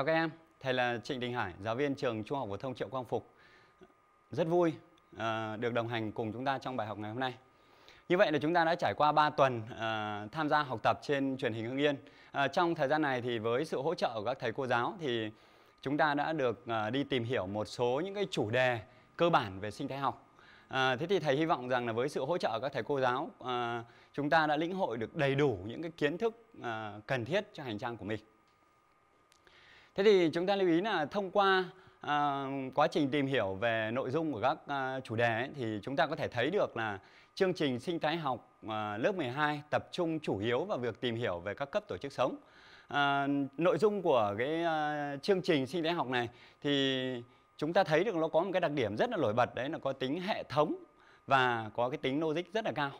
Chào các em, thầy là Trịnh Đình Hải, giáo viên trường Trung học phổ thông Triệu Quang Phục. Rất vui à, được đồng hành cùng chúng ta trong bài học ngày hôm nay. Như vậy là chúng ta đã trải qua 3 tuần à, tham gia học tập trên truyền hình Hưng Yên. À, trong thời gian này thì với sự hỗ trợ của các thầy cô giáo thì chúng ta đã được à, đi tìm hiểu một số những cái chủ đề cơ bản về sinh thái học. À, thế thì thầy hy vọng rằng là với sự hỗ trợ của các thầy cô giáo, à, chúng ta đã lĩnh hội được đầy đủ những cái kiến thức à, cần thiết cho hành trang của mình. Thế thì chúng ta lưu ý là thông qua à, quá trình tìm hiểu về nội dung của các à, chủ đề ấy, thì chúng ta có thể thấy được là chương trình sinh thái học à, lớp 12 tập trung chủ yếu vào việc tìm hiểu về các cấp tổ chức sống. À, nội dung của cái à, chương trình sinh thái học này thì chúng ta thấy được nó có một cái đặc điểm rất là nổi bật đấy là có tính hệ thống và có cái tính logic rất là cao.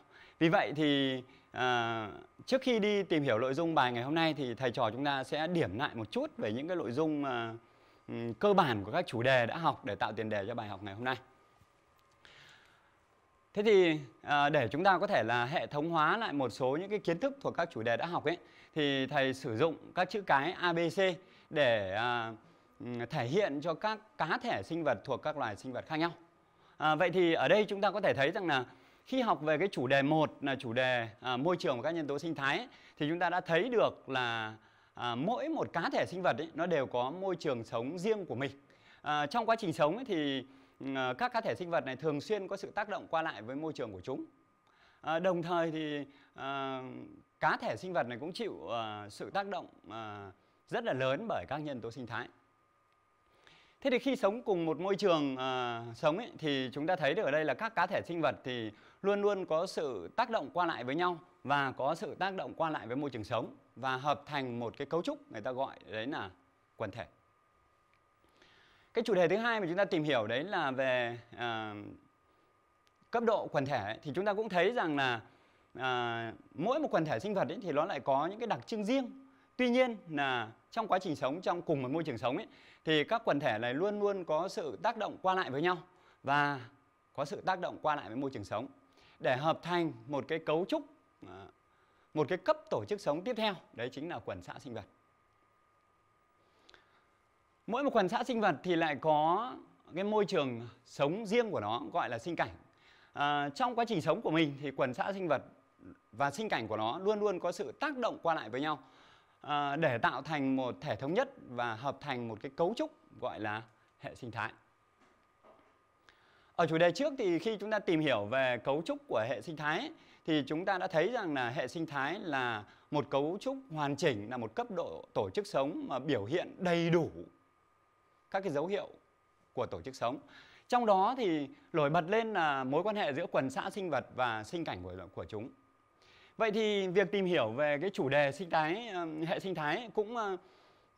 Vì vậy thì À, trước khi đi tìm hiểu nội dung bài ngày hôm nay thì thầy trò chúng ta sẽ điểm lại một chút về những cái nội dung à, cơ bản của các chủ đề đã học để tạo tiền đề cho bài học ngày hôm nay. Thế thì à, để chúng ta có thể là hệ thống hóa lại một số những cái kiến thức thuộc các chủ đề đã học ấy thì thầy sử dụng các chữ cái ABC để à, thể hiện cho các cá thể sinh vật thuộc các loài sinh vật khác nhau. À, vậy thì ở đây chúng ta có thể thấy rằng là khi học về cái chủ đề một là chủ đề à, môi trường và các nhân tố sinh thái ấy, thì chúng ta đã thấy được là à, mỗi một cá thể sinh vật ấy, nó đều có môi trường sống riêng của mình à, trong quá trình sống ấy, thì à, các cá thể sinh vật này thường xuyên có sự tác động qua lại với môi trường của chúng à, đồng thời thì à, cá thể sinh vật này cũng chịu à, sự tác động à, rất là lớn bởi các nhân tố sinh thái Thế thì khi sống cùng một môi trường uh, sống ấy, thì chúng ta thấy được ở đây là các cá thể sinh vật thì luôn luôn có sự tác động qua lại với nhau và có sự tác động qua lại với môi trường sống và hợp thành một cái cấu trúc người ta gọi đấy là quần thể cái chủ đề thứ hai mà chúng ta tìm hiểu đấy là về à, cấp độ quần thể thì chúng ta cũng thấy rằng là à, mỗi một quần thể sinh vật ấy, thì nó lại có những cái đặc trưng riêng tuy nhiên là trong quá trình sống trong cùng một môi trường sống ấy, thì các quần thể này luôn luôn có sự tác động qua lại với nhau và có sự tác động qua lại với môi trường sống để hợp thành một cái cấu trúc à, một cái cấp tổ chức sống tiếp theo đấy chính là quần xã sinh vật mỗi một quần xã sinh vật thì lại có cái môi trường sống riêng của nó gọi là sinh cảnh à, trong quá trình sống của mình thì quần xã sinh vật và sinh cảnh của nó luôn luôn có sự tác động qua lại với nhau à, để tạo thành một thể thống nhất và hợp thành một cái cấu trúc gọi là hệ sinh thái ở chủ đề trước thì khi chúng ta tìm hiểu về cấu trúc của hệ sinh thái thì chúng ta đã thấy rằng là hệ sinh thái là một cấu trúc hoàn chỉnh là một cấp độ tổ chức sống mà biểu hiện đầy đủ các cái dấu hiệu của tổ chức sống. Trong đó thì nổi bật lên là mối quan hệ giữa quần xã sinh vật và sinh cảnh của của chúng. Vậy thì việc tìm hiểu về cái chủ đề sinh thái hệ sinh thái cũng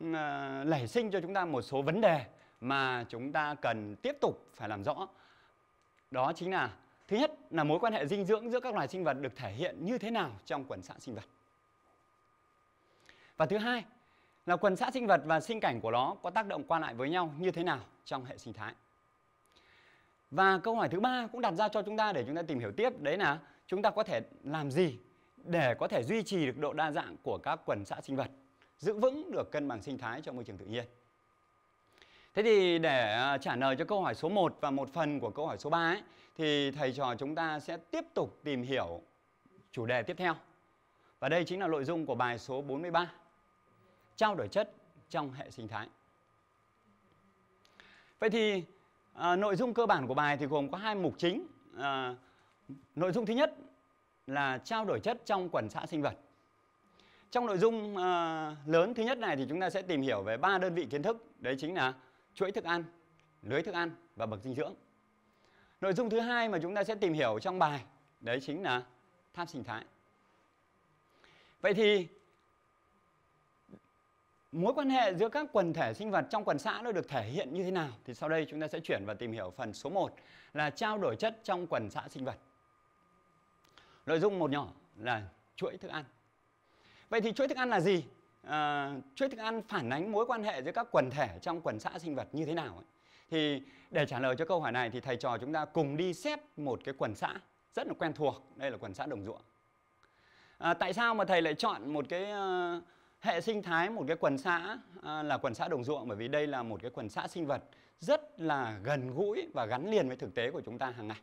lẩy ờ, sinh cho chúng ta một số vấn đề mà chúng ta cần tiếp tục phải làm rõ đó chính là thứ nhất là mối quan hệ dinh dưỡng giữa các loài sinh vật được thể hiện như thế nào trong quần xã sinh vật. Và thứ hai là quần xã sinh vật và sinh cảnh của nó có tác động qua lại với nhau như thế nào trong hệ sinh thái. Và câu hỏi thứ ba cũng đặt ra cho chúng ta để chúng ta tìm hiểu tiếp đấy là chúng ta có thể làm gì để có thể duy trì được độ đa dạng của các quần xã sinh vật, giữ vững được cân bằng sinh thái trong môi trường tự nhiên. Thế thì để à, trả lời cho câu hỏi số 1 và một phần của câu hỏi số 3 ấy, thì thầy trò chúng ta sẽ tiếp tục tìm hiểu chủ đề tiếp theo. Và đây chính là nội dung của bài số 43. Trao đổi chất trong hệ sinh thái. Vậy thì à, nội dung cơ bản của bài thì gồm có hai mục chính. À, nội dung thứ nhất là trao đổi chất trong quần xã sinh vật. Trong nội dung à, lớn thứ nhất này thì chúng ta sẽ tìm hiểu về ba đơn vị kiến thức, đấy chính là chuỗi thức ăn, lưới thức ăn và bậc dinh dưỡng. Nội dung thứ hai mà chúng ta sẽ tìm hiểu trong bài đấy chính là tháp sinh thái. Vậy thì mối quan hệ giữa các quần thể sinh vật trong quần xã nó được thể hiện như thế nào thì sau đây chúng ta sẽ chuyển và tìm hiểu phần số 1 là trao đổi chất trong quần xã sinh vật. Nội dung một nhỏ là chuỗi thức ăn. Vậy thì chuỗi thức ăn là gì? à, ờ, chuỗi thức ăn phản ánh mối quan hệ giữa các quần thể trong quần xã sinh vật như thế nào ấy. thì để trả lời cho câu hỏi này thì thầy trò chúng ta cùng đi xét một cái quần xã rất là quen thuộc đây là quần xã đồng ruộng à, tại sao mà thầy lại chọn một cái à, hệ sinh thái một cái quần xã à, là quần xã đồng ruộng bởi vì đây là một cái quần xã sinh vật rất là gần gũi và gắn liền với thực tế của chúng ta hàng ngày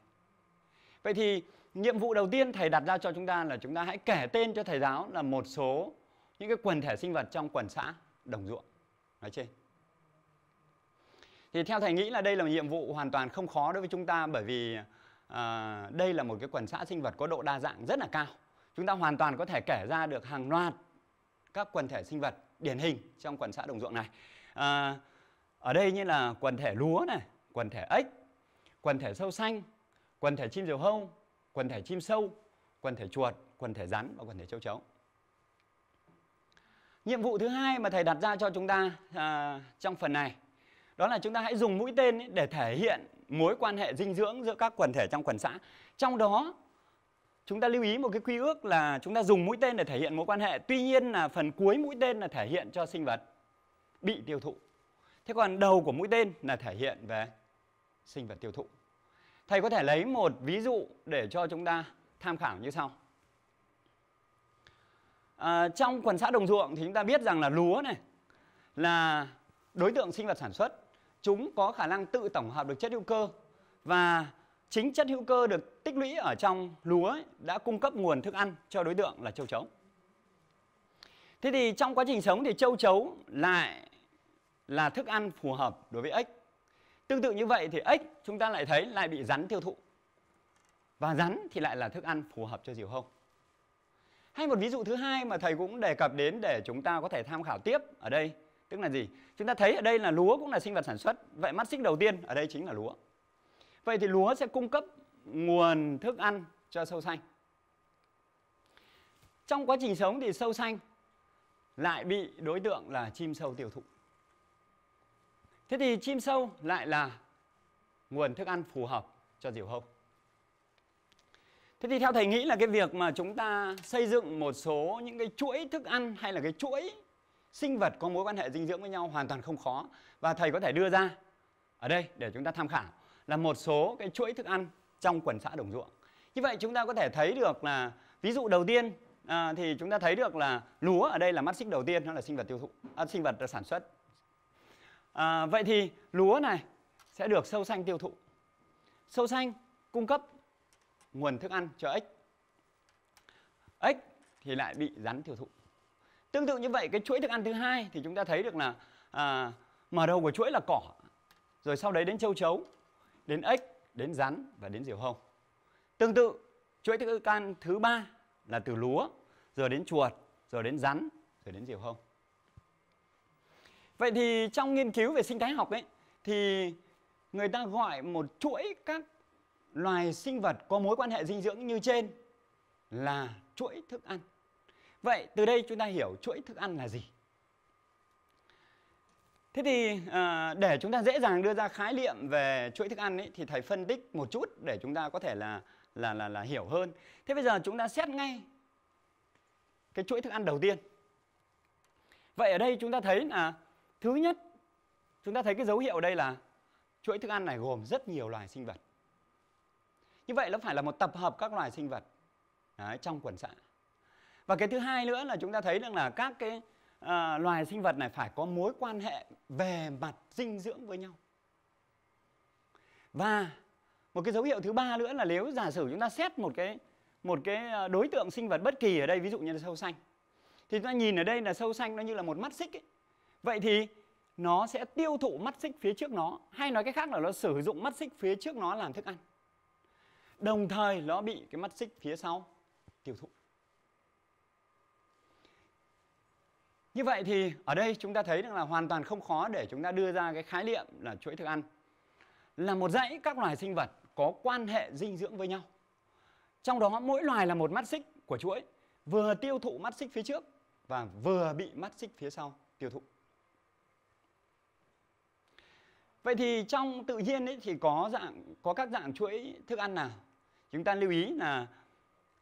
vậy thì nhiệm vụ đầu tiên thầy đặt ra cho chúng ta là chúng ta hãy kể tên cho thầy giáo là một số những cái quần thể sinh vật trong quần xã đồng ruộng nói trên thì theo thầy nghĩ là đây là một nhiệm vụ hoàn toàn không khó đối với chúng ta bởi vì à, đây là một cái quần xã sinh vật có độ đa dạng rất là cao chúng ta hoàn toàn có thể kể ra được hàng loạt các quần thể sinh vật điển hình trong quần xã đồng ruộng này à, ở đây như là quần thể lúa này quần thể ếch quần thể sâu xanh quần thể chim diều hâu quần thể chim sâu quần thể chuột quần thể rắn và quần thể châu chấu Nhiệm vụ thứ hai mà thầy đặt ra cho chúng ta à, trong phần này đó là chúng ta hãy dùng mũi tên để thể hiện mối quan hệ dinh dưỡng giữa các quần thể trong quần xã. Trong đó chúng ta lưu ý một cái quy ước là chúng ta dùng mũi tên để thể hiện mối quan hệ. Tuy nhiên là phần cuối mũi tên là thể hiện cho sinh vật bị tiêu thụ. Thế còn đầu của mũi tên là thể hiện về sinh vật tiêu thụ. Thầy có thể lấy một ví dụ để cho chúng ta tham khảo như sau à, trong quần xã đồng ruộng thì chúng ta biết rằng là lúa này là đối tượng sinh vật sản xuất chúng có khả năng tự tổng hợp được chất hữu cơ và chính chất hữu cơ được tích lũy ở trong lúa ấy, đã cung cấp nguồn thức ăn cho đối tượng là châu chấu. Thế thì trong quá trình sống thì châu chấu lại là thức ăn phù hợp đối với ếch. Tương tự như vậy thì ếch chúng ta lại thấy lại bị rắn tiêu thụ. Và rắn thì lại là thức ăn phù hợp cho diều hâu. Hay một ví dụ thứ hai mà thầy cũng đề cập đến để chúng ta có thể tham khảo tiếp ở đây, tức là gì? Chúng ta thấy ở đây là lúa cũng là sinh vật sản xuất, vậy mắt xích đầu tiên ở đây chính là lúa. Vậy thì lúa sẽ cung cấp nguồn thức ăn cho sâu xanh. Trong quá trình sống thì sâu xanh lại bị đối tượng là chim sâu tiêu thụ. Thế thì chim sâu lại là nguồn thức ăn phù hợp cho diều hâu. Thế thì theo thầy nghĩ là cái việc mà chúng ta xây dựng một số những cái chuỗi thức ăn hay là cái chuỗi sinh vật có mối quan hệ dinh dưỡng với nhau hoàn toàn không khó và thầy có thể đưa ra ở đây để chúng ta tham khảo là một số cái chuỗi thức ăn trong quần xã đồng ruộng. Như vậy chúng ta có thể thấy được là ví dụ đầu tiên à, thì chúng ta thấy được là lúa ở đây là mắt xích đầu tiên nó là sinh vật tiêu thụ, à, sinh vật sản xuất. À, vậy thì lúa này sẽ được sâu xanh tiêu thụ. Sâu xanh cung cấp nguồn thức ăn cho ếch ếch thì lại bị rắn tiêu thụ tương tự như vậy cái chuỗi thức ăn thứ hai thì chúng ta thấy được là à, mở đầu của chuỗi là cỏ rồi sau đấy đến châu chấu đến ếch đến rắn và đến diều hâu tương tự chuỗi thức ăn thứ ba là từ lúa rồi đến chuột rồi đến rắn rồi đến diều hâu vậy thì trong nghiên cứu về sinh thái học ấy thì người ta gọi một chuỗi các loài sinh vật có mối quan hệ dinh dưỡng như trên là chuỗi thức ăn. Vậy từ đây chúng ta hiểu chuỗi thức ăn là gì? Thế thì à, để chúng ta dễ dàng đưa ra khái niệm về chuỗi thức ăn ấy, thì thầy phân tích một chút để chúng ta có thể là là là là hiểu hơn. Thế bây giờ chúng ta xét ngay cái chuỗi thức ăn đầu tiên. Vậy ở đây chúng ta thấy là thứ nhất chúng ta thấy cái dấu hiệu ở đây là chuỗi thức ăn này gồm rất nhiều loài sinh vật như vậy nó phải là một tập hợp các loài sinh vật đấy, trong quần xã và cái thứ hai nữa là chúng ta thấy rằng là các cái à, loài sinh vật này phải có mối quan hệ về mặt dinh dưỡng với nhau và một cái dấu hiệu thứ ba nữa là nếu giả sử chúng ta xét một cái một cái à, đối tượng sinh vật bất kỳ ở đây ví dụ như là sâu xanh thì chúng ta nhìn ở đây là sâu xanh nó như là một mắt xích ấy. vậy thì nó sẽ tiêu thụ mắt xích phía trước nó hay nói cách khác là nó sử dụng mắt xích phía trước nó làm thức ăn đồng thời nó bị cái mắt xích phía sau tiêu thụ Như vậy thì ở đây chúng ta thấy rằng là hoàn toàn không khó để chúng ta đưa ra cái khái niệm là chuỗi thức ăn là một dãy các loài sinh vật có quan hệ dinh dưỡng với nhau. Trong đó mỗi loài là một mắt xích của chuỗi, vừa tiêu thụ mắt xích phía trước và vừa bị mắt xích phía sau tiêu thụ. Vậy thì trong tự nhiên ấy thì có dạng có các dạng chuỗi thức ăn nào chúng ta lưu ý là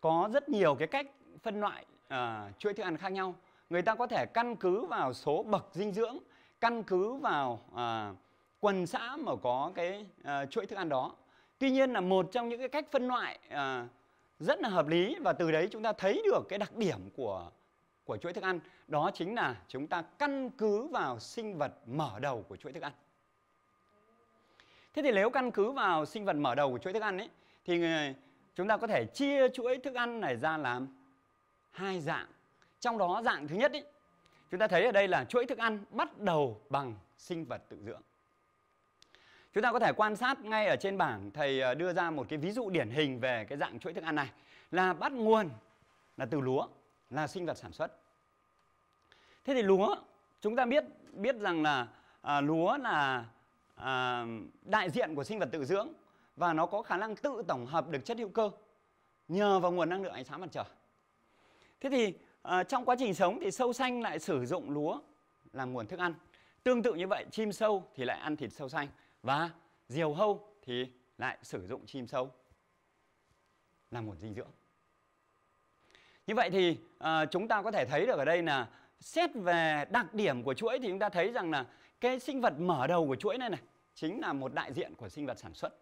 có rất nhiều cái cách phân loại uh, chuỗi thức ăn khác nhau người ta có thể căn cứ vào số bậc dinh dưỡng căn cứ vào uh, quần xã mà có cái uh, chuỗi thức ăn đó tuy nhiên là một trong những cái cách phân loại uh, rất là hợp lý và từ đấy chúng ta thấy được cái đặc điểm của của chuỗi thức ăn đó chính là chúng ta căn cứ vào sinh vật mở đầu của chuỗi thức ăn thế thì nếu căn cứ vào sinh vật mở đầu của chuỗi thức ăn ấy thì người, chúng ta có thể chia chuỗi thức ăn này ra làm hai dạng. Trong đó dạng thứ nhất ý, chúng ta thấy ở đây là chuỗi thức ăn bắt đầu bằng sinh vật tự dưỡng. Chúng ta có thể quan sát ngay ở trên bảng thầy ờ, đưa ra một cái ví dụ điển hình về cái dạng chuỗi thức ăn này là bắt nguồn là từ lúa, là sinh vật sản xuất. Thế thì lúa chúng ta biết biết rằng là à, lúa là à, đại diện của sinh vật tự dưỡng và nó có khả năng tự tổng hợp được chất hữu cơ nhờ vào nguồn năng lượng ánh sáng mặt trời. Thế thì à, trong quá trình sống thì sâu xanh lại sử dụng lúa làm nguồn thức ăn. Tương tự như vậy chim sâu thì lại ăn thịt sâu xanh và diều hâu thì lại sử dụng chim sâu làm nguồn dinh dưỡng. Như vậy thì à, chúng ta có thể thấy được ở đây là xét về đặc điểm của chuỗi thì chúng ta thấy rằng là cái sinh vật mở đầu của chuỗi này này chính là một đại diện của sinh vật sản xuất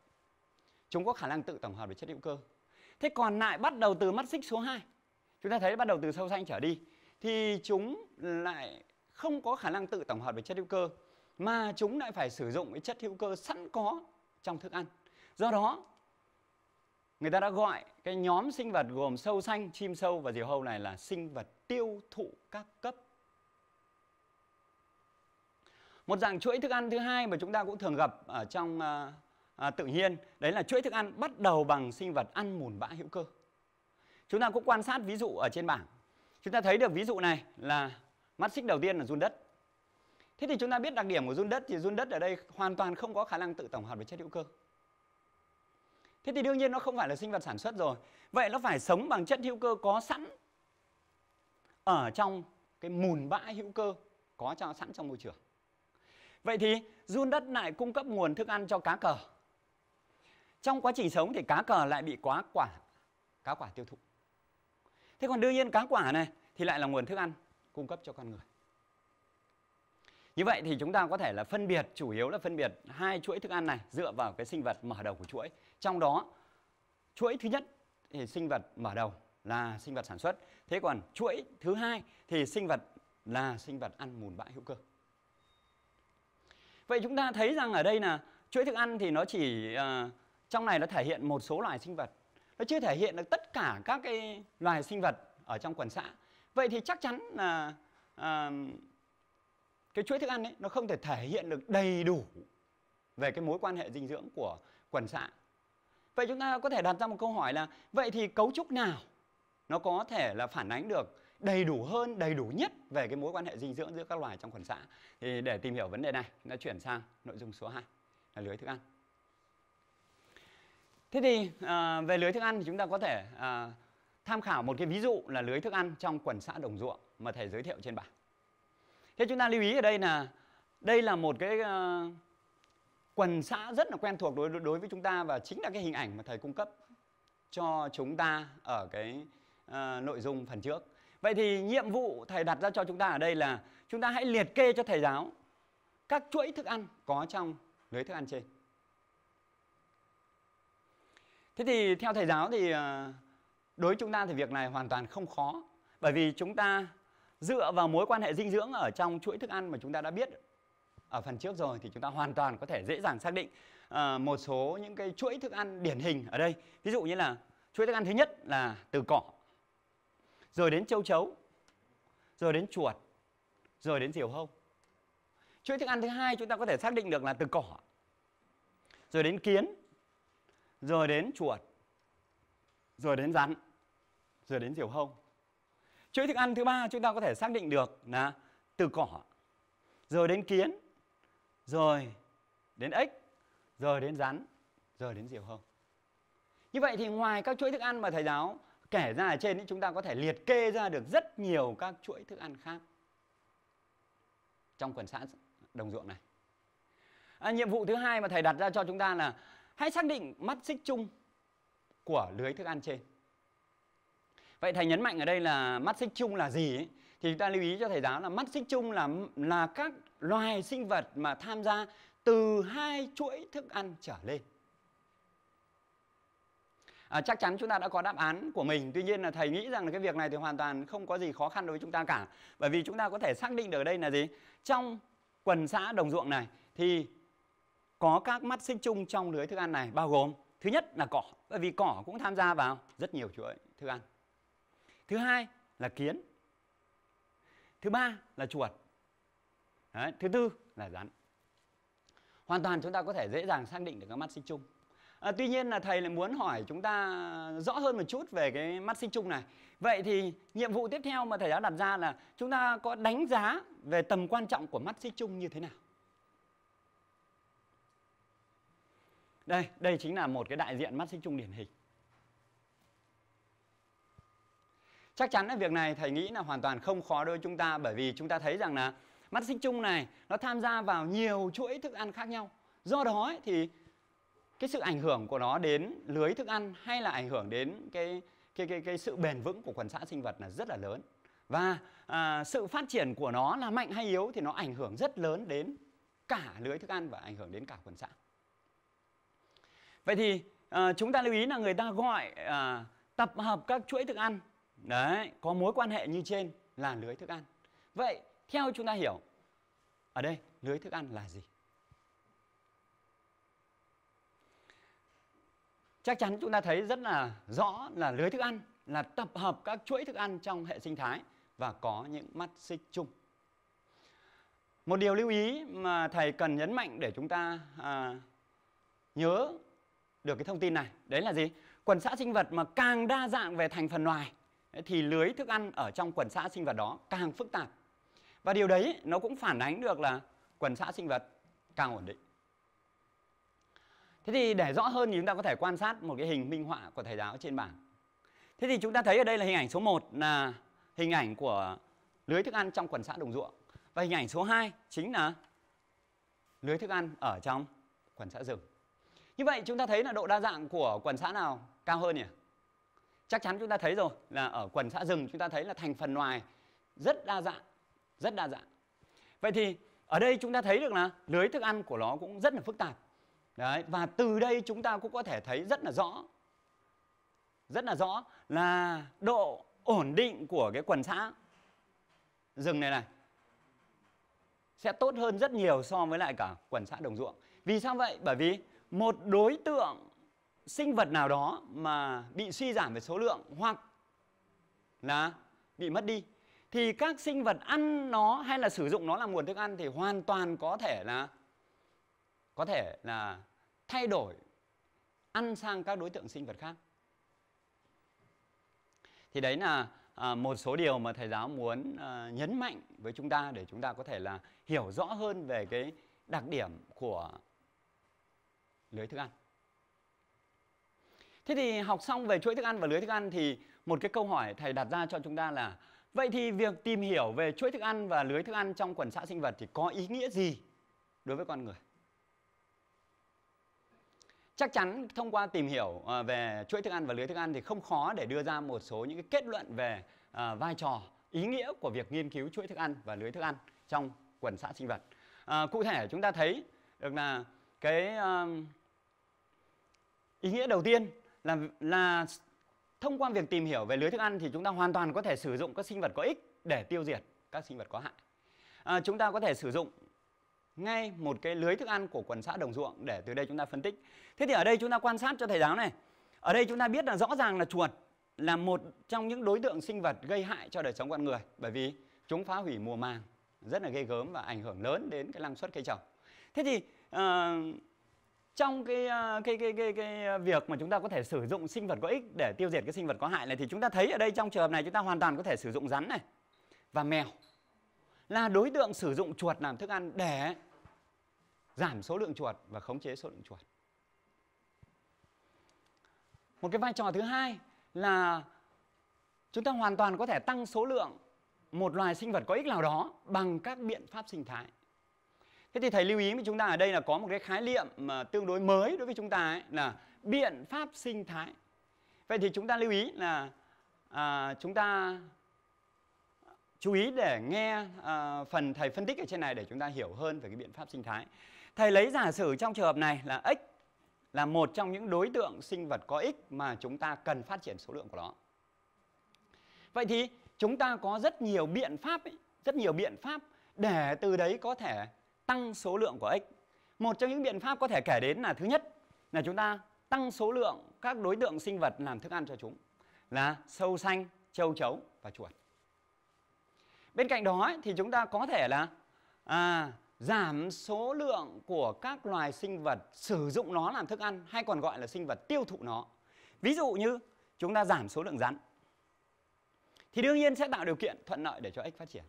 chúng có khả năng tự tổng hợp được chất hữu cơ thế còn lại bắt đầu từ mắt xích số 2 chúng ta thấy bắt đầu từ sâu xanh trở đi thì chúng lại không có khả năng tự tổng hợp được chất hữu cơ mà chúng lại phải sử dụng cái chất hữu cơ sẵn có trong thức ăn do đó người ta đã gọi cái nhóm sinh vật gồm sâu xanh chim sâu và diều hâu này là sinh vật tiêu thụ các cấp một dạng chuỗi thức ăn thứ hai mà chúng ta cũng thường gặp ở trong à, À, tự nhiên đấy là chuỗi thức ăn bắt đầu bằng sinh vật ăn mùn bã hữu cơ chúng ta cũng quan sát ví dụ ở trên bảng chúng ta thấy được ví dụ này là mắt xích đầu tiên là run đất thế thì chúng ta biết đặc điểm của run đất thì run đất ở đây hoàn toàn không có khả năng tự tổng hợp với chất hữu cơ thế thì đương nhiên nó không phải là sinh vật sản xuất rồi vậy nó phải sống bằng chất hữu cơ có sẵn ở trong cái mùn bã hữu cơ có cho sẵn trong môi trường vậy thì run đất lại cung cấp nguồn thức ăn cho cá cờ trong quá trình sống thì cá cờ lại bị quá quả cá quả tiêu thụ thế còn đương nhiên cá quả này thì lại là nguồn thức ăn cung cấp cho con người như vậy thì chúng ta có thể là phân biệt chủ yếu là phân biệt hai chuỗi thức ăn này dựa vào cái sinh vật mở đầu của chuỗi trong đó chuỗi thứ nhất thì sinh vật mở đầu là sinh vật sản xuất thế còn chuỗi thứ hai thì sinh vật là sinh vật ăn mùn bã hữu cơ vậy chúng ta thấy rằng ở đây là chuỗi thức ăn thì nó chỉ uh, trong này nó thể hiện một số loài sinh vật nó chưa thể hiện được tất cả các cái loài sinh vật ở trong quần xã vậy thì chắc chắn là à, cái chuỗi thức ăn ấy nó không thể thể hiện được đầy đủ về cái mối quan hệ dinh dưỡng của quần xã vậy chúng ta có thể đặt ra một câu hỏi là vậy thì cấu trúc nào nó có thể là phản ánh được đầy đủ hơn, đầy đủ nhất về cái mối quan hệ dinh dưỡng giữa các loài trong quần xã. Thì để tìm hiểu vấn đề này, nó chuyển sang nội dung số 2 là lưới thức ăn. Thế thì à, về lưới thức ăn thì chúng ta có thể à, tham khảo một cái ví dụ là lưới thức ăn trong quần xã đồng ruộng mà thầy giới thiệu trên bảng. Thế chúng ta lưu ý ở đây là đây là một cái uh, quần xã rất là quen thuộc đối đối với chúng ta và chính là cái hình ảnh mà thầy cung cấp cho chúng ta ở cái uh, nội dung phần trước. Vậy thì nhiệm vụ thầy đặt ra cho chúng ta ở đây là chúng ta hãy liệt kê cho thầy giáo các chuỗi thức ăn có trong lưới thức ăn trên. Thế thì theo thầy giáo thì ờ, đối với chúng ta thì việc này hoàn toàn không khó bởi vì chúng ta dựa vào mối quan hệ dinh dưỡng ở trong chuỗi thức ăn mà chúng ta đã biết ở phần trước rồi thì chúng ta hoàn toàn có thể dễ dàng xác định ờ, một số những cái chuỗi thức ăn điển hình ở đây ví dụ như là chuỗi thức ăn thứ nhất là từ cỏ rồi đến châu chấu rồi đến chuột rồi đến diều hâu chuỗi thức ăn thứ hai chúng ta có thể xác định được là từ cỏ rồi đến kiến rồi đến chuột, rồi đến rắn, rồi đến diều hông. Chuỗi thức ăn thứ ba chúng ta có thể xác định được là từ cỏ, rồi đến kiến, rồi đến ếch, rồi đến rắn, rồi đến diều hông. Như vậy thì ngoài các chuỗi thức ăn mà thầy giáo kể ra ở trên chúng ta có thể liệt kê ra được rất nhiều các chuỗi thức ăn khác trong quần xã đồng ruộng này. À, nhiệm vụ thứ hai mà thầy đặt ra cho chúng ta là Hãy xác định mắt xích chung của lưới thức ăn trên. Vậy thầy nhấn mạnh ở đây là mắt xích chung là gì ấy? Thì chúng ta lưu ý cho thầy giáo là mắt xích chung là là các loài sinh vật mà tham gia từ hai chuỗi thức ăn trở lên. À, chắc chắn chúng ta đã có đáp án của mình tuy nhiên là thầy nghĩ rằng là cái việc này thì hoàn toàn không có gì khó khăn đối với chúng ta cả bởi vì chúng ta có thể xác định được ở đây là gì trong quần xã đồng ruộng này thì có các mắt xích chung trong lưới thức ăn này bao gồm thứ nhất là cỏ bởi vì cỏ cũng tham gia vào rất nhiều chuỗi thức ăn thứ hai là kiến thứ ba là chuột Đấy, thứ tư là rắn hoàn toàn chúng ta có thể dễ dàng xác định được các mắt sinh chung à, tuy nhiên là thầy lại muốn hỏi chúng ta rõ hơn một chút về cái mắt sinh chung này vậy thì nhiệm vụ tiếp theo mà thầy đã đặt ra là chúng ta có đánh giá về tầm quan trọng của mắt sinh chung như thế nào Đây, đây chính là một cái đại diện mắt xích trung điển hình. Chắc chắn là việc này thầy nghĩ là hoàn toàn không khó đối chúng ta bởi vì chúng ta thấy rằng là mắt xích trung này nó tham gia vào nhiều chuỗi thức ăn khác nhau. Do đó thì cái sự ảnh hưởng của nó đến lưới thức ăn hay là ảnh hưởng đến cái cái cái, cái sự bền vững của quần xã sinh vật là rất là lớn và à, sự phát triển của nó là mạnh hay yếu thì nó ảnh hưởng rất lớn đến cả lưới thức ăn và ảnh hưởng đến cả quần xã. Vậy thì à, chúng ta lưu ý là người ta gọi à, tập hợp các chuỗi thức ăn đấy có mối quan hệ như trên là lưới thức ăn. Vậy theo chúng ta hiểu ở đây lưới thức ăn là gì? Chắc chắn chúng ta thấy rất là rõ là lưới thức ăn là tập hợp các chuỗi thức ăn trong hệ sinh thái và có những mắt xích chung. Một điều lưu ý mà thầy cần nhấn mạnh để chúng ta à, nhớ được cái thông tin này đấy là gì quần xã sinh vật mà càng đa dạng về thành phần loài thì lưới thức ăn ở trong quần xã sinh vật đó càng phức tạp và điều đấy nó cũng phản ánh được là quần xã sinh vật càng ổn định thế thì để rõ hơn thì chúng ta có thể quan sát một cái hình minh họa của thầy giáo trên bảng thế thì chúng ta thấy ở đây là hình ảnh số 1 là hình ảnh của lưới thức ăn trong quần xã đồng ruộng và hình ảnh số 2 chính là lưới thức ăn ở trong quần xã rừng như vậy chúng ta thấy là độ đa dạng của quần xã nào cao hơn nhỉ? Chắc chắn chúng ta thấy rồi là ở quần xã rừng chúng ta thấy là thành phần loài rất đa dạng, rất đa dạng. Vậy thì ở đây chúng ta thấy được là lưới thức ăn của nó cũng rất là phức tạp. Đấy, và từ đây chúng ta cũng có thể thấy rất là rõ rất là rõ là độ ổn định của cái quần xã rừng này này sẽ tốt hơn rất nhiều so với lại cả quần xã đồng ruộng. Vì sao vậy? Bởi vì một đối tượng sinh vật nào đó mà bị suy giảm về số lượng hoặc là bị mất đi thì các sinh vật ăn nó hay là sử dụng nó làm nguồn thức ăn thì hoàn toàn có thể là có thể là thay đổi ăn sang các đối tượng sinh vật khác thì đấy là à, một số điều mà thầy giáo muốn à, nhấn mạnh với chúng ta để chúng ta có thể là hiểu rõ hơn về cái đặc điểm của lưới thức ăn thế thì học xong về chuỗi thức ăn và lưới thức ăn thì một cái câu hỏi thầy đặt ra cho chúng ta là vậy thì việc tìm hiểu về chuỗi thức ăn và lưới thức ăn trong quần xã sinh vật thì có ý nghĩa gì đối với con người chắc chắn thông qua tìm hiểu ờ, về chuỗi thức ăn và lưới thức ăn thì không khó để đưa ra một số những cái kết luận về ờ, vai trò ý nghĩa của việc nghiên cứu chuỗi thức ăn và lưới thức ăn trong quần xã sinh vật à, cụ thể chúng ta thấy được là cái uh, Ý nghĩa đầu tiên là là thông qua việc tìm hiểu về lưới thức ăn thì chúng ta hoàn toàn có thể sử dụng các sinh vật có ích để tiêu diệt các sinh vật có hại. À, chúng ta có thể sử dụng ngay một cái lưới thức ăn của quần xã đồng ruộng để từ đây chúng ta phân tích. Thế thì ở đây chúng ta quan sát cho thầy giáo này. Ở đây chúng ta biết là rõ ràng là chuột là một trong những đối tượng sinh vật gây hại cho đời sống con người bởi vì chúng phá hủy mùa màng rất là gây gớm và ảnh hưởng lớn đến cái năng suất cây trồng. Thế thì uh, trong ờ, cái cái cái cái cái ờ, việc mà chúng ta có thể sử dụng sinh vật có ích để tiêu diệt cái sinh vật có hại này thì chúng ta thấy ở đây trong trường hợp này chúng ta hoàn toàn có thể sử dụng rắn này và mèo là đối tượng sử dụng chuột làm thức ăn để giảm số lượng chuột và khống chế số lượng chuột. Một cái vai trò thứ hai là chúng ta hoàn toàn có thể tăng số lượng một loài sinh vật có ích nào đó bằng các biện pháp sinh thái. Thế thì thầy lưu ý với chúng ta ở đây là có một cái khái niệm mà tương đối mới đối với chúng ta ấy, là biện pháp sinh thái. Vậy thì chúng ta lưu ý là à, chúng ta chú ý để nghe à, phần thầy phân tích ở trên này để chúng ta hiểu hơn về cái biện pháp sinh thái. Thầy lấy giả sử trong trường hợp này là x là một trong những đối tượng sinh vật có ích mà chúng ta cần phát triển số lượng của nó. Vậy thì chúng ta có rất nhiều biện pháp, ấy, rất nhiều biện pháp để từ đấy có thể tăng số lượng của ếch. Một trong những biện pháp có thể kể đến là thứ nhất là chúng ta tăng số lượng các đối tượng sinh vật làm thức ăn cho chúng là sâu xanh, châu chấu và chuột. Bên cạnh đó thì chúng ta có thể là à, giảm số lượng của các loài sinh vật sử dụng nó làm thức ăn hay còn gọi là sinh vật tiêu thụ nó. Ví dụ như chúng ta giảm số lượng rắn thì đương nhiên sẽ tạo điều kiện thuận lợi để cho ếch phát triển.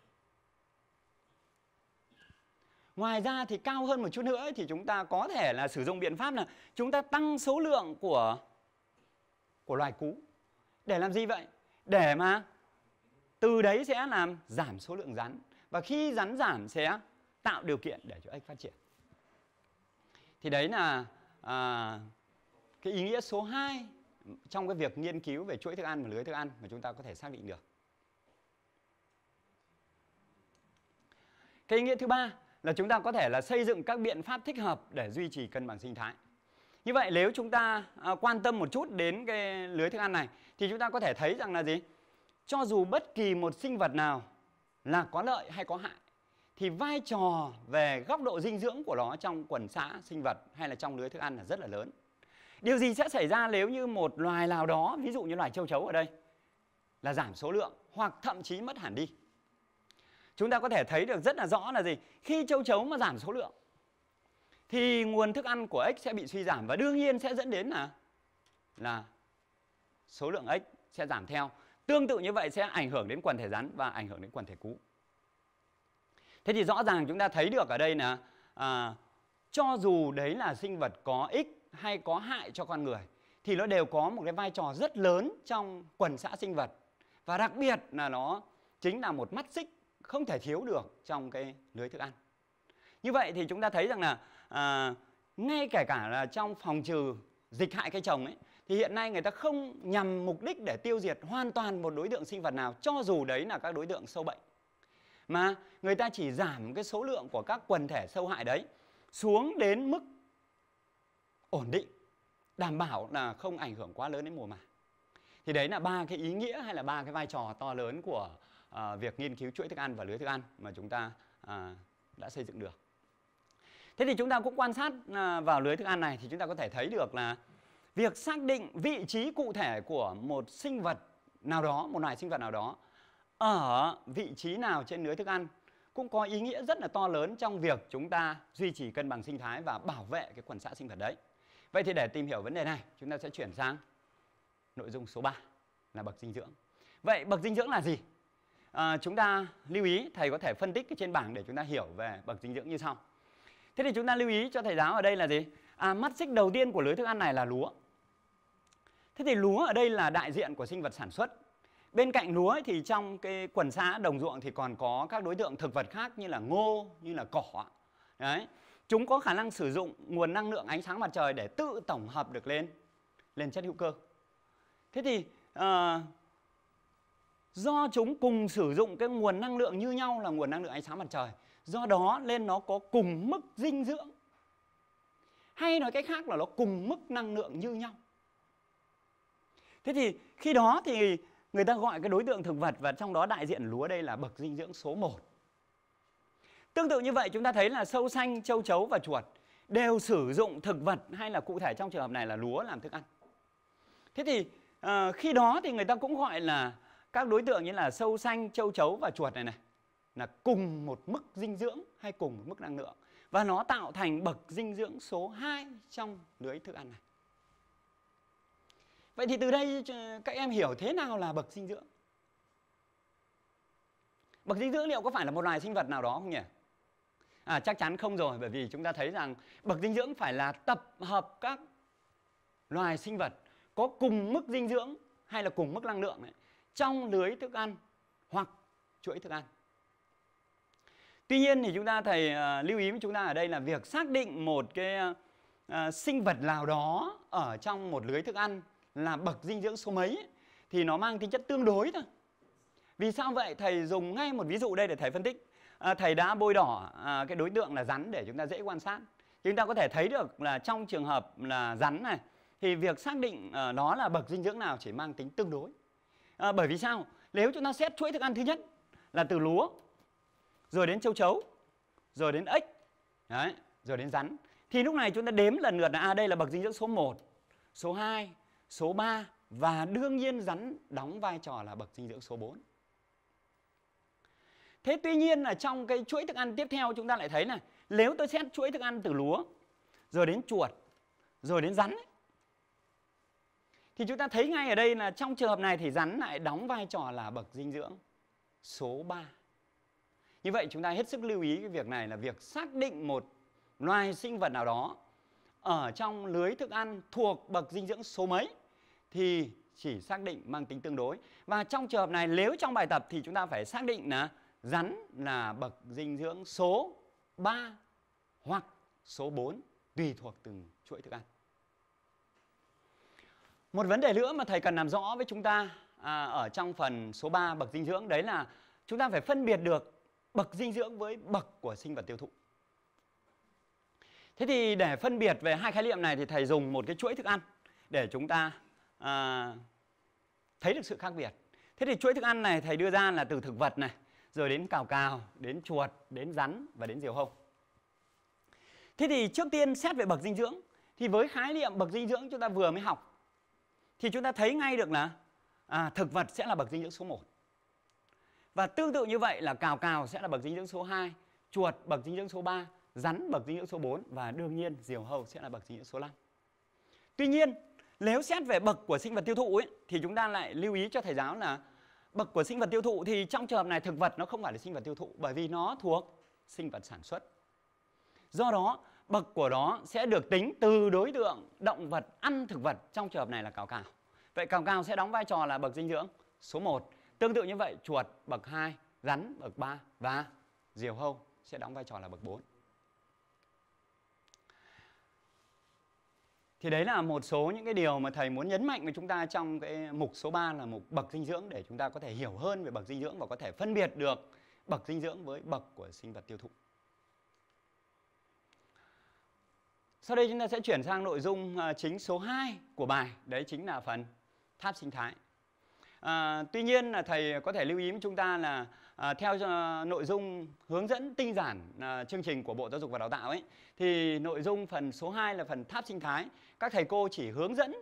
Ngoài ra thì cao hơn một chút nữa thì chúng ta có thể là sử dụng biện pháp là chúng ta tăng số lượng của của loài cú. Để làm gì vậy? Để mà từ đấy sẽ làm giảm số lượng rắn và khi rắn giảm sẽ tạo điều kiện để cho ếch phát triển. Thì đấy là à, cái ý nghĩa số 2 trong cái việc nghiên cứu về chuỗi thức ăn và lưới thức ăn mà chúng ta có thể xác định được. Cái ý nghĩa thứ ba là chúng ta có thể là xây dựng các biện pháp thích hợp để duy trì cân bằng sinh thái. Như vậy nếu chúng ta à, quan tâm một chút đến cái lưới thức ăn này thì chúng ta có thể thấy rằng là gì? Cho dù bất kỳ một sinh vật nào là có lợi hay có hại thì vai trò về góc độ dinh dưỡng của nó trong quần xã sinh vật hay là trong lưới thức ăn là rất là lớn. Điều gì sẽ xảy ra nếu như một loài nào đó, ví dụ như loài châu chấu ở đây, là giảm số lượng hoặc thậm chí mất hẳn đi chúng ta có thể thấy được rất là rõ là gì khi châu chấu mà giảm số lượng thì nguồn thức ăn của ếch sẽ bị suy giảm và đương nhiên sẽ dẫn đến là là số lượng ếch sẽ giảm theo tương tự như vậy sẽ ảnh hưởng đến quần thể rắn và ảnh hưởng đến quần thể cú thế thì rõ ràng chúng ta thấy được ở đây là à, cho dù đấy là sinh vật có ích hay có hại cho con người thì nó đều có một cái vai trò rất lớn trong quần xã sinh vật và đặc biệt là nó chính là một mắt xích không thể thiếu được trong cái lưới thức ăn như vậy thì chúng ta thấy rằng là à, ngay kể cả là trong phòng trừ dịch hại cây trồng ấy thì hiện nay người ta không nhằm mục đích để tiêu diệt hoàn toàn một đối tượng sinh vật nào cho dù đấy là các đối tượng sâu bệnh mà người ta chỉ giảm cái số lượng của các quần thể sâu hại đấy xuống đến mức ổn định đảm bảo là không ảnh hưởng quá lớn đến mùa màng thì đấy là ba cái ý nghĩa hay là ba cái vai trò to lớn của À, việc nghiên cứu chuỗi thức ăn và lưới thức ăn mà chúng ta à, đã xây dựng được thế thì chúng ta cũng quan sát à, vào lưới thức ăn này thì chúng ta có thể thấy được là việc xác định vị trí cụ thể của một sinh vật nào đó một loài sinh vật nào đó ở vị trí nào trên lưới thức ăn cũng có ý nghĩa rất là to lớn trong việc chúng ta duy trì cân bằng sinh thái và bảo vệ cái quần xã sinh vật đấy. Vậy thì để tìm hiểu vấn đề này, chúng ta sẽ chuyển sang nội dung số 3 là bậc dinh dưỡng. Vậy bậc dinh dưỡng là gì? à, chúng ta lưu ý thầy có thể phân tích cái trên bảng để chúng ta hiểu về bậc dinh dưỡng như sau thế thì chúng ta lưu ý cho thầy giáo ở đây là gì à, mắt xích đầu tiên của lưới thức ăn này là lúa thế thì lúa ở đây là đại diện của sinh vật sản xuất bên cạnh lúa thì trong cái quần xã đồng ruộng thì còn có các đối tượng thực vật khác như là ngô như là cỏ đấy chúng có khả năng sử dụng nguồn năng lượng ánh sáng mặt trời để tự tổng hợp được lên lên chất hữu cơ thế thì uh, do chúng cùng sử dụng cái nguồn năng lượng như nhau là nguồn năng lượng ánh sáng mặt trời do đó nên nó có cùng mức dinh dưỡng hay nói cách khác là nó cùng mức năng lượng như nhau thế thì khi đó thì người ta gọi cái đối tượng thực vật và trong đó đại diện lúa đây là bậc dinh dưỡng số 1 tương tự như vậy chúng ta thấy là sâu xanh châu chấu và chuột đều sử dụng thực vật hay là cụ thể trong trường hợp này là lúa làm thức ăn thế thì uh, khi đó thì người ta cũng gọi là các đối tượng như là sâu xanh châu chấu và chuột này này là cùng một mức dinh dưỡng hay cùng một mức năng lượng và nó tạo thành bậc dinh dưỡng số 2 trong lưới thức ăn này. Vậy thì từ đây các em hiểu thế nào là bậc dinh dưỡng? Bậc dinh dưỡng liệu có phải là một loài sinh vật nào đó không nhỉ? À, chắc chắn không rồi bởi vì chúng ta thấy rằng bậc dinh dưỡng phải là tập hợp các loài sinh vật có cùng mức dinh dưỡng hay là cùng mức năng lượng này trong lưới thức ăn hoặc chuỗi thức ăn. Tuy nhiên thì chúng ta thầy uh, lưu ý với chúng ta ở đây là việc xác định một cái uh, sinh vật nào đó ở trong một lưới thức ăn là bậc dinh dưỡng số mấy thì nó mang tính chất tương đối thôi. Vì sao vậy? Thầy dùng ngay một ví dụ đây để thầy phân tích. À, thầy đã bôi đỏ à, cái đối tượng là rắn để chúng ta dễ quan sát. Chúng ta có thể thấy được là trong trường hợp là rắn này thì việc xác định à, nó là bậc dinh dưỡng nào chỉ mang tính tương đối à, bởi vì sao nếu chúng ta xét chuỗi thức ăn thứ nhất là từ lúa rồi đến châu chấu rồi đến ếch đấy, rồi đến rắn thì lúc này chúng ta đếm lần lượt là à đây là bậc dinh dưỡng số 1 số 2 số 3 và đương nhiên rắn đóng vai trò là bậc dinh dưỡng số 4 Thế tuy nhiên là trong cái chuỗi thức ăn tiếp theo chúng ta lại thấy này Nếu tôi xét chuỗi thức ăn từ lúa Rồi đến chuột Rồi đến rắn ấy, thì chúng ta thấy ngay ở đây là trong trường hợp này thì rắn lại đóng vai trò là bậc dinh dưỡng số 3. Như vậy chúng ta hết sức lưu ý cái việc này là việc xác định một loài sinh vật nào đó ở trong lưới thức ăn thuộc bậc dinh dưỡng số mấy thì chỉ xác định mang tính tương đối. Và trong trường hợp này nếu trong bài tập thì chúng ta phải xác định là rắn là bậc dinh dưỡng số 3 hoặc số 4 tùy thuộc từng chuỗi thức ăn. Một vấn đề nữa mà thầy cần làm rõ với chúng ta à, ở trong phần số 3 bậc dinh dưỡng đấy là chúng ta phải phân biệt được bậc dinh dưỡng với bậc của sinh vật tiêu thụ. Thế thì để phân biệt về hai khái niệm này thì thầy dùng một cái chuỗi thức ăn để chúng ta à, thấy được sự khác biệt. Thế thì chuỗi thức ăn này thầy đưa ra là từ thực vật này, rồi đến cào cào, đến chuột, đến rắn và đến diều hâu. Thế thì trước tiên xét về bậc dinh dưỡng thì với khái niệm bậc dinh dưỡng chúng ta vừa mới học thì chúng ta thấy ngay được là à, thực vật sẽ là bậc dinh dưỡng số 1. Và tương tự như vậy là cào cào sẽ là bậc dinh dưỡng số 2, chuột bậc dinh dưỡng số 3, rắn bậc dinh dưỡng số 4 và đương nhiên diều hâu sẽ là bậc dinh dưỡng số 5. Tuy nhiên, nếu xét về bậc của sinh vật tiêu thụ ấy, thì chúng ta lại lưu ý cho thầy giáo là bậc của sinh vật tiêu thụ thì trong trường hợp này thực vật nó không phải là sinh vật tiêu thụ bởi vì nó thuộc sinh vật sản xuất. Do đó, bậc của nó sẽ được tính từ đối tượng động vật ăn thực vật trong trường hợp này là cào cào. Vậy cào cào sẽ đóng vai trò là bậc dinh dưỡng số 1. Tương tự như vậy chuột bậc 2, rắn bậc 3 và diều hâu sẽ đóng vai trò là bậc 4. Thì đấy là một số những cái điều mà thầy muốn nhấn mạnh với chúng ta trong cái mục số 3 là mục bậc dinh dưỡng để chúng ta có thể hiểu hơn về bậc dinh dưỡng và có thể phân biệt được bậc dinh dưỡng với bậc của sinh vật tiêu thụ. Sau đây chúng ta sẽ chuyển sang nội dung à, chính số 2 của bài, đấy chính là phần tháp sinh thái. À, tuy nhiên là thầy có thể lưu ý với chúng ta là à, theo à, nội dung hướng dẫn tinh giản à, chương trình của Bộ Giáo dục và Đào tạo ấy thì nội dung phần số 2 là phần tháp sinh thái, các thầy cô chỉ hướng dẫn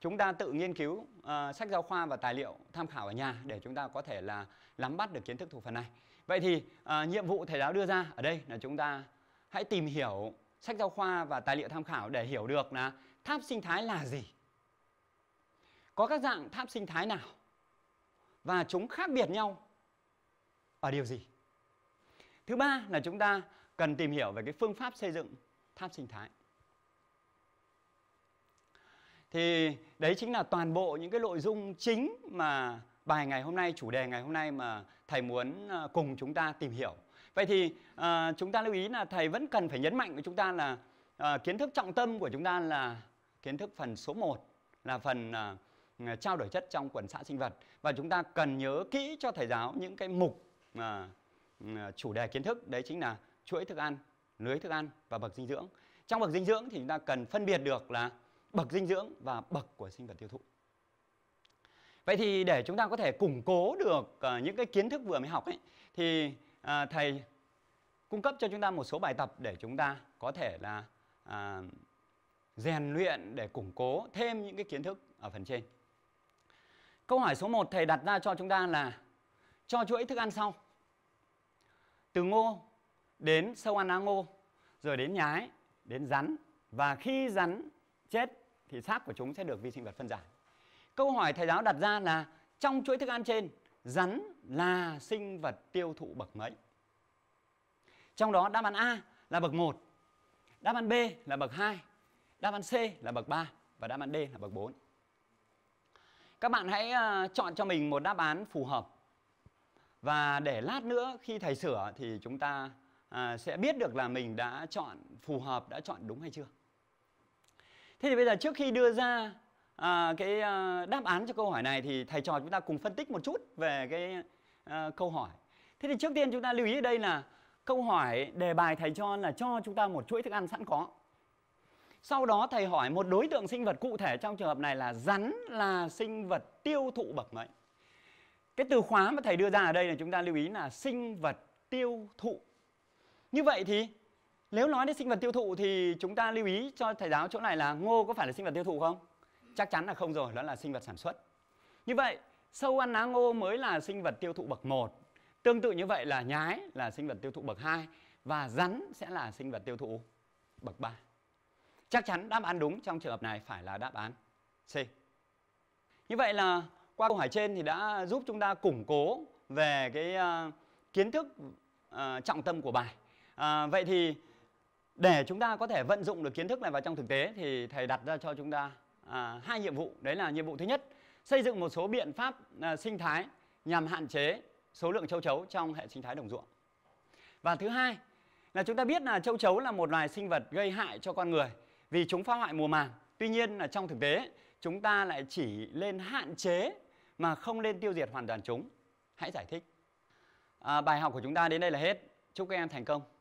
chúng ta tự nghiên cứu à, sách giáo khoa và tài liệu tham khảo ở nhà để chúng ta có thể là nắm bắt được kiến thức thuộc phần này. Vậy thì à, nhiệm vụ thầy giáo đưa ra ở đây là chúng ta hãy tìm hiểu sách giáo khoa và tài liệu tham khảo để hiểu được là tháp sinh thái là gì. Có các dạng tháp sinh thái nào và chúng khác biệt nhau ở điều gì. Thứ ba là chúng ta cần tìm hiểu về cái phương pháp xây dựng tháp sinh thái. Thì đấy chính là toàn bộ những cái nội dung chính mà bài ngày hôm nay, chủ đề ngày hôm nay mà thầy muốn à, cùng chúng ta tìm hiểu vậy thì à, chúng ta lưu ý là thầy vẫn cần phải nhấn mạnh với chúng ta là à, kiến thức trọng tâm của chúng ta là kiến thức phần số 1 là phần à, trao đổi chất trong quần xã sinh vật và chúng ta cần nhớ kỹ cho thầy giáo những cái mục à, chủ đề kiến thức đấy chính là chuỗi thức ăn lưới thức ăn và bậc dinh dưỡng trong bậc dinh dưỡng thì chúng ta cần phân biệt được là bậc dinh dưỡng và bậc của sinh vật tiêu thụ vậy thì để chúng ta có thể củng cố được những cái kiến thức vừa mới học ấy thì à, thầy cung cấp cho chúng ta một số bài tập để chúng ta có thể là à, rèn luyện để củng cố thêm những cái kiến thức ở phần trên. Câu hỏi số 1 thầy đặt ra cho chúng ta là cho chuỗi thức ăn sau. Từ ngô đến sâu ăn lá ngô, rồi đến nhái, đến rắn và khi rắn chết thì xác của chúng sẽ được vi sinh vật phân giải. Câu hỏi thầy giáo đặt ra là trong chuỗi thức ăn trên rắn là sinh vật tiêu thụ bậc mấy? Trong đó đáp án A là bậc 1, đáp án B là bậc 2, đáp án C là bậc 3 và đáp án D là bậc 4. Các bạn hãy ờ, chọn cho mình một đáp án phù hợp. Và để lát nữa khi thầy sửa thì chúng ta ờ, sẽ biết được là mình đã chọn phù hợp, đã chọn đúng hay chưa. Thế thì bây giờ trước khi đưa ra à, cái ờ, đáp án cho câu hỏi này thì thầy trò chúng ta cùng phân tích một chút về cái à, câu hỏi. Thế thì trước tiên chúng ta lưu ý đây là câu hỏi đề bài thầy cho là cho chúng ta một chuỗi thức ăn sẵn có. Sau đó thầy hỏi một đối tượng sinh vật cụ thể trong trường hợp này là rắn là sinh vật tiêu thụ bậc mấy. Cái từ khóa mà thầy đưa ra ở đây là chúng ta lưu ý là sinh vật tiêu thụ. Như vậy thì nếu nói đến sinh vật tiêu thụ thì chúng ta lưu ý cho thầy giáo chỗ này là ngô có phải là sinh vật tiêu thụ không? Chắc chắn là không rồi, đó là sinh vật sản xuất. Như vậy, sâu ăn lá ngô mới là sinh vật tiêu thụ bậc 1. Tương tự như vậy là nhái là sinh vật tiêu thụ bậc 2 và rắn sẽ là sinh vật tiêu thụ bậc 3. Chắc chắn đáp án đúng trong trường hợp này phải là đáp án C. Như vậy là qua câu hỏi trên thì đã giúp chúng ta củng cố về cái uh, kiến thức uh, trọng tâm của bài. Uh, vậy thì để chúng ta có thể vận dụng được kiến thức này vào trong thực tế thì thầy đặt ra cho chúng ta À, hai nhiệm vụ đấy là nhiệm vụ thứ nhất xây dựng một số biện pháp à, sinh thái nhằm hạn chế số lượng châu chấu trong hệ sinh thái đồng ruộng và thứ hai là chúng ta biết là châu chấu là một loài sinh vật gây hại cho con người vì chúng phá hoại mùa màng tuy nhiên là trong thực tế chúng ta lại chỉ lên hạn chế mà không nên tiêu diệt hoàn toàn chúng hãy giải thích à, bài học của chúng ta đến đây là hết chúc các em thành công